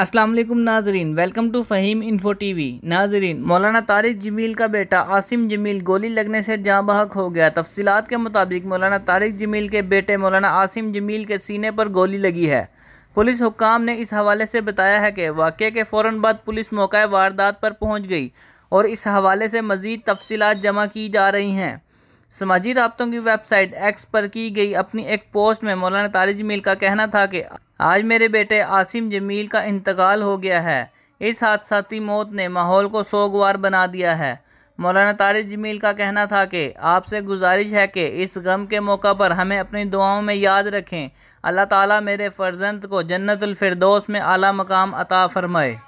असलम नाजरीन welcome to Faheem info TV नाजरीन मौलाना तारिक जमील का बेटा आसिम जमील गोली लगने से जहाँ बहक हो गया तफसीत के मुताबिक मौलाना तारिक जमील के बेटे मौलाना आसिम जमील के सीने पर गोली लगी है पुलिस हुकाम ने इस हवाले से बताया है कि वाक़े के फ़ौर बाद पुलिस मौका वारदात पर पहुँच गई और इस हवाले से मज़ीद तफसीत जमा की जा रही हैं समाजी रबतों की वेबसाइट एक्स पर की गई अपनी एक पोस्ट में मौलाना तारिक जमील का कहना था कि आज मेरे बेटे आसिम जमील का इंतकाल हो गया है इस हादसाती मौत ने माहौल को सोगवार बना दिया है मौलाना तारिक जमील का कहना था कि आपसे गुजारिश है कि इस गम के मौका पर हमें अपनी दुआओं में याद रखें अल्लाह ताला मेरे फ़र्जंद को जन्नतफरदोस में आला मकाम अता फ़रमाए